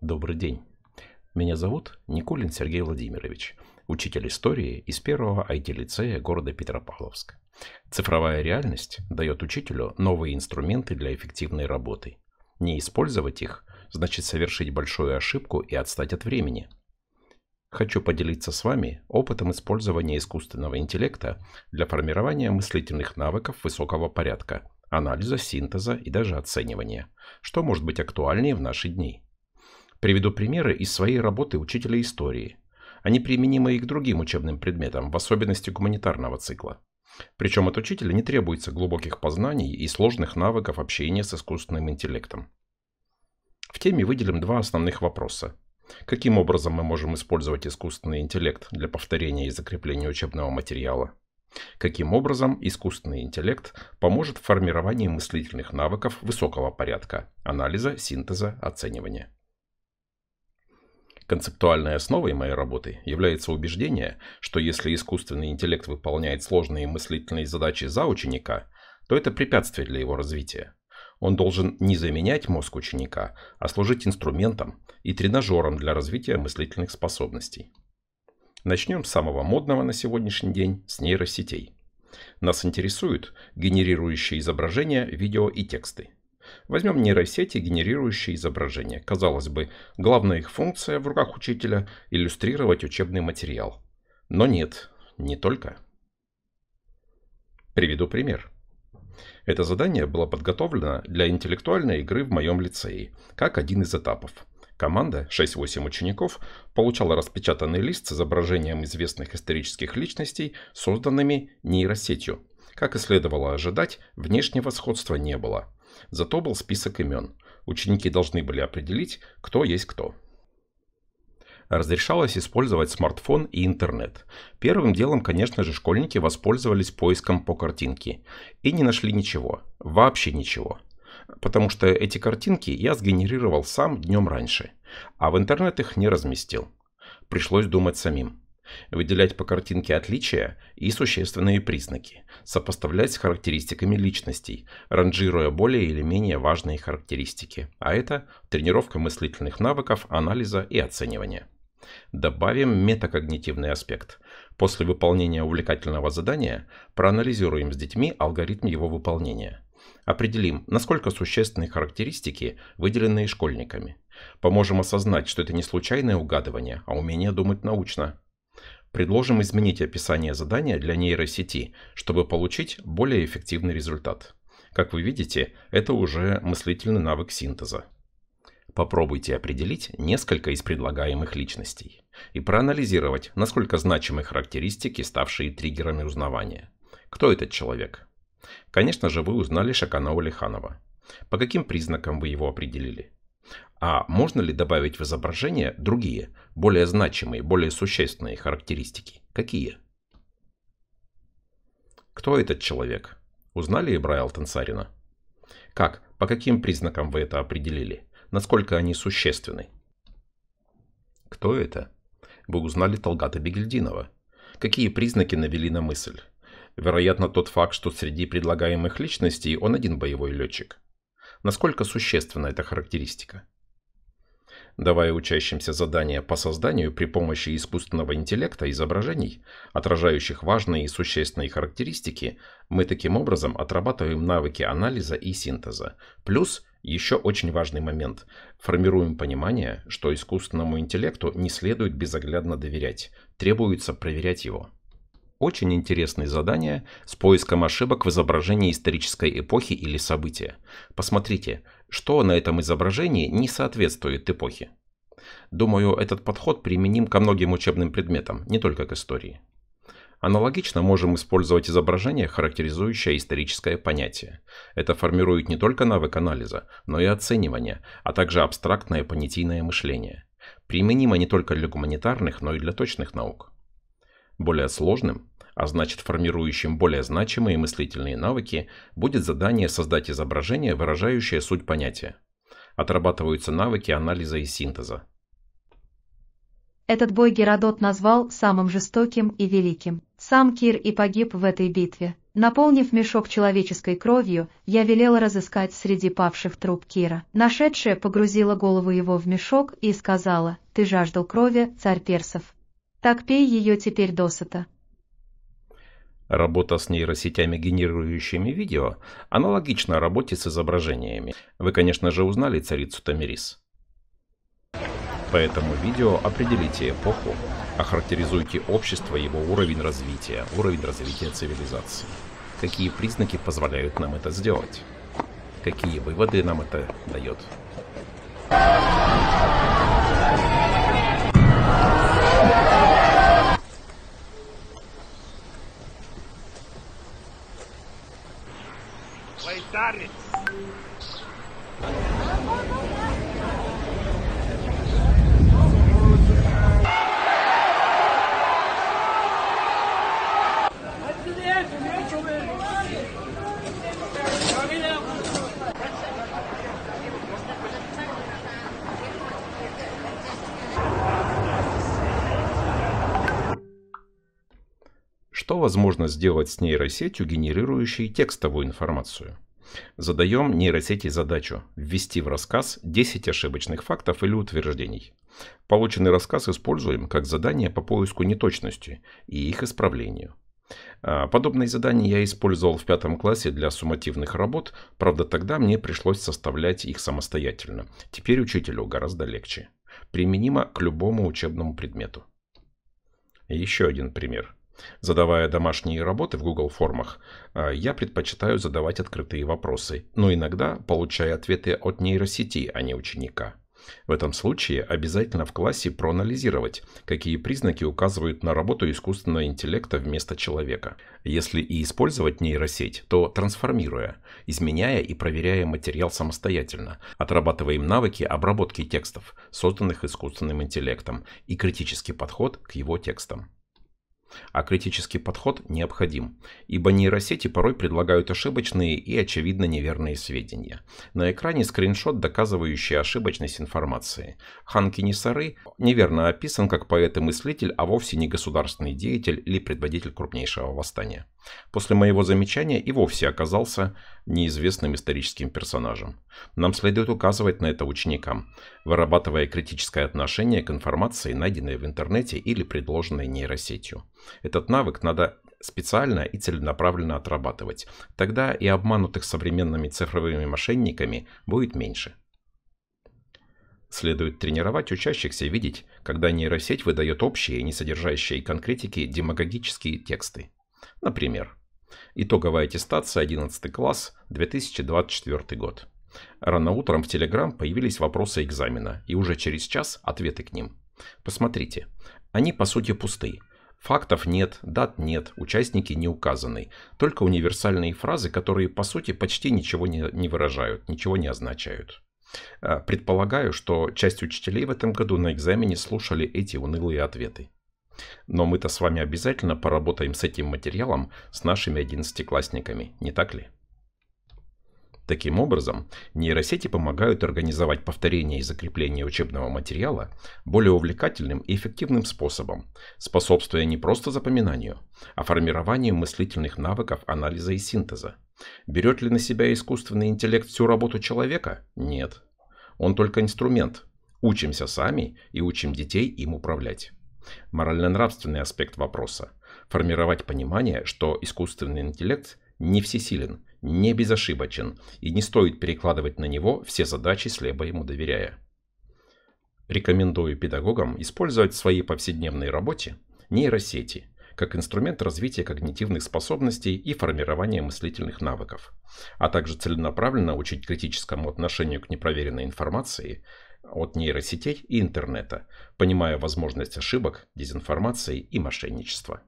Добрый день. Меня зовут Николин Сергей Владимирович, учитель истории из первого IT-лицея города Петропавловск. Цифровая реальность дает учителю новые инструменты для эффективной работы. Не использовать их значит совершить большую ошибку и отстать от времени. Хочу поделиться с вами опытом использования искусственного интеллекта для формирования мыслительных навыков высокого порядка, анализа, синтеза и даже оценивания, что может быть актуальнее в наши дни. Приведу примеры из своей работы учителя истории. Они применимы и к другим учебным предметам, в особенности гуманитарного цикла. Причем от учителя не требуется глубоких познаний и сложных навыков общения с искусственным интеллектом теме выделим два основных вопроса. Каким образом мы можем использовать искусственный интеллект для повторения и закрепления учебного материала? Каким образом искусственный интеллект поможет в формировании мыслительных навыков высокого порядка – анализа, синтеза, оценивания? Концептуальной основой моей работы является убеждение, что если искусственный интеллект выполняет сложные мыслительные задачи за ученика, то это препятствие для его развития – он должен не заменять мозг ученика, а служить инструментом и тренажером для развития мыслительных способностей. Начнем с самого модного на сегодняшний день – с нейросетей. Нас интересуют генерирующие изображения, видео и тексты. Возьмем нейросети, генерирующие изображения. Казалось бы, главная их функция в руках учителя – иллюстрировать учебный материал. Но нет, не только. Приведу пример. Это задание было подготовлено для интеллектуальной игры в моем лицее, как один из этапов. Команда, 6-8 учеников, получала распечатанный лист с изображением известных исторических личностей, созданными нейросетью. Как и следовало ожидать, внешнего сходства не было. Зато был список имен. Ученики должны были определить, кто есть кто разрешалось использовать смартфон и интернет. Первым делом, конечно же, школьники воспользовались поиском по картинке и не нашли ничего, вообще ничего. Потому что эти картинки я сгенерировал сам днем раньше, а в интернет их не разместил. Пришлось думать самим выделять по картинке отличия и существенные признаки, сопоставлять с характеристиками личностей, ранжируя более или менее важные характеристики, а это тренировка мыслительных навыков, анализа и оценивания. Добавим метакогнитивный аспект. После выполнения увлекательного задания проанализируем с детьми алгоритм его выполнения. Определим, насколько существенны характеристики, выделенные школьниками. Поможем осознать, что это не случайное угадывание, а умение думать научно. Предложим изменить описание задания для нейросети, чтобы получить более эффективный результат. Как вы видите, это уже мыслительный навык синтеза. Попробуйте определить несколько из предлагаемых личностей и проанализировать, насколько значимы характеристики, ставшие триггерами узнавания. Кто этот человек? Конечно же, вы узнали Шакана Улиханова. По каким признакам вы его определили? А можно ли добавить в изображение другие, более значимые, более существенные характеристики? Какие? Кто этот человек? Узнали Ибраил Тансарина? Как, по каким признакам вы это определили? насколько они существенны. Кто это? Вы узнали Талгата Бегельдинова. Какие признаки навели на мысль? Вероятно, тот факт, что среди предлагаемых личностей он один боевой летчик. Насколько существенна эта характеристика? давая учащимся задания по созданию при помощи искусственного интеллекта изображений, отражающих важные и существенные характеристики, мы таким образом отрабатываем навыки анализа и синтеза, плюс еще очень важный момент. Формируем понимание, что искусственному интеллекту не следует безоглядно доверять, требуется проверять его. Очень интересные задания с поиском ошибок в изображении исторической эпохи или события. Посмотрите, что на этом изображении не соответствует эпохе. Думаю, этот подход применим ко многим учебным предметам, не только к истории. Аналогично можем использовать изображение, характеризующее историческое понятие. Это формирует не только навык анализа, но и оценивание, а также абстрактное понятийное мышление. Применимо не только для гуманитарных, но и для точных наук. Более сложным, а значит формирующим более значимые мыслительные навыки, будет задание создать изображение, выражающее суть понятия. Отрабатываются навыки анализа и синтеза. Этот бой Геродот назвал самым жестоким и великим. Сам Кир и погиб в этой битве. Наполнив мешок человеческой кровью, я велела разыскать среди павших труп Кира. Нашедшая погрузила голову его в мешок и сказала, «Ты жаждал крови, царь персов. Так пей ее теперь досыта». Работа с нейросетями, генерирующими видео, аналогична работе с изображениями. Вы, конечно же, узнали царицу Тамирис. По этому видео определите эпоху, охарактеризуйте общество, его уровень развития, уровень развития цивилизации. Какие признаки позволяют нам это сделать? Какие выводы нам это дает? что возможно сделать с нейросетью, генерирующей текстовую информацию. Задаем нейросети задачу ввести в рассказ 10 ошибочных фактов или утверждений. Полученный рассказ используем как задание по поиску неточностей и их исправлению. А, подобные задания я использовал в пятом классе для суммативных работ, правда тогда мне пришлось составлять их самостоятельно. Теперь учителю гораздо легче. Применимо к любому учебному предмету. Еще один пример – Задавая домашние работы в Google формах, э, я предпочитаю задавать открытые вопросы, но иногда получая ответы от нейросети, а не ученика. В этом случае обязательно в классе проанализировать, какие признаки указывают на работу искусственного интеллекта вместо человека. Если и использовать нейросеть, то трансформируя, изменяя и проверяя материал самостоятельно, отрабатываем навыки обработки текстов, созданных искусственным интеллектом, и критический подход к его текстам. А критический подход необходим, ибо нейросети порой предлагают ошибочные и очевидно неверные сведения. На экране скриншот, доказывающий ошибочность информации. Хан Кинисары неверно описан как поэт и мыслитель, а вовсе не государственный деятель или предводитель крупнейшего восстания. После моего замечания и вовсе оказался неизвестным историческим персонажем. Нам следует указывать на это ученикам, вырабатывая критическое отношение к информации, найденной в интернете или предложенной нейросетью. Этот навык надо специально и целенаправленно отрабатывать. Тогда и обманутых современными цифровыми мошенниками будет меньше. Следует тренировать учащихся видеть, когда нейросеть выдает общие, не содержащие конкретики, демагогические тексты. Например, итоговая аттестация 11 класс 2024 год. Рано утром в Телеграм появились вопросы экзамена, и уже через час ответы к ним. Посмотрите, они по сути пустые. Фактов нет, дат нет, участники не указаны. Только универсальные фразы, которые по сути почти ничего не, не выражают, ничего не означают. Э, предполагаю, что часть учителей в этом году на экзамене слушали эти унылые ответы. Но мы-то с вами обязательно поработаем с этим материалом с нашими одиннадцатиклассниками, не так ли? Таким образом, нейросети помогают организовать повторение и закрепление учебного материала более увлекательным и эффективным способом, способствуя не просто запоминанию, а формированию мыслительных навыков анализа и синтеза. Берет ли на себя искусственный интеллект всю работу человека? Нет. Он только инструмент. Учимся сами и учим детей им управлять морально-нравственный аспект вопроса, формировать понимание, что искусственный интеллект не всесилен, не безошибочен, и не стоит перекладывать на него все задачи, слепо ему доверяя. Рекомендую педагогам использовать в своей повседневной работе нейросети как инструмент развития когнитивных способностей и формирования мыслительных навыков, а также целенаправленно учить критическому отношению к непроверенной информации, от нейросетей и интернета, понимая возможность ошибок, дезинформации и мошенничества.